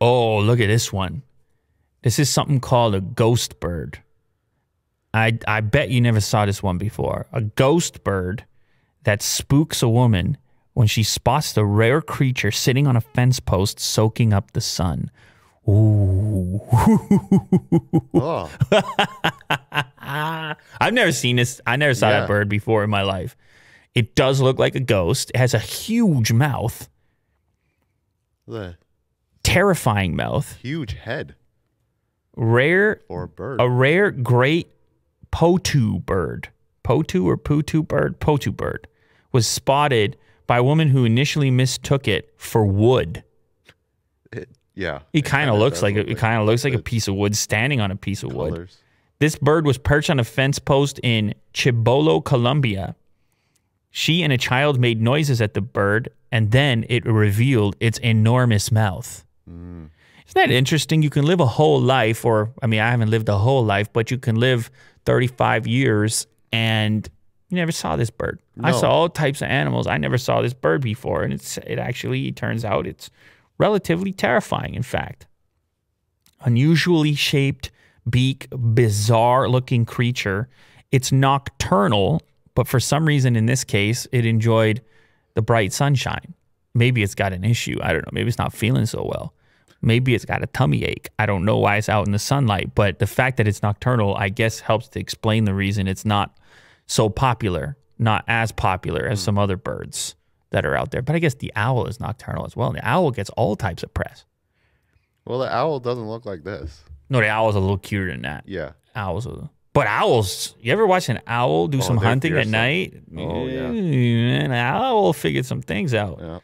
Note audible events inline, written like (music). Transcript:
Oh, look at this one. This is something called a ghost bird. I, I bet you never saw this one before. A ghost bird that spooks a woman when she spots the rare creature sitting on a fence post soaking up the sun. Ooh. Oh. (laughs) I've never seen this. I never saw yeah. that bird before in my life. It does look like a ghost. It has a huge mouth. There terrifying mouth, huge head, rare or bird, a rare great potu bird, potu or putu bird, potu bird, was spotted by a woman who initially mistook it for wood. It, yeah, it kind of looks like look it, kind of looks like a piece of wood standing on a piece of colors. wood. This bird was perched on a fence post in Chibolo, Colombia. She and a child made noises at the bird, and then it revealed its enormous mouth. Mm. Isn't that interesting? You can live a whole life, or I mean, I haven't lived a whole life, but you can live 35 years and you never saw this bird. No. I saw all types of animals. I never saw this bird before. And it's it actually it turns out it's relatively terrifying, in fact. Unusually shaped beak, bizarre looking creature. It's nocturnal, but for some reason in this case, it enjoyed the bright sunshine maybe it's got an issue. I don't know. Maybe it's not feeling so well. Maybe it's got a tummy ache. I don't know why it's out in the sunlight, but the fact that it's nocturnal, I guess, helps to explain the reason it's not so popular, not as popular as mm. some other birds that are out there. But I guess the owl is nocturnal as well. And the owl gets all types of press. Well, the owl doesn't look like this. No, the owl's a little cuter than that. Yeah. Owls are, but owls, you ever watch an owl do oh, some hunting at night? Oh, yeah. yeah. An owl figured some things out. Yeah.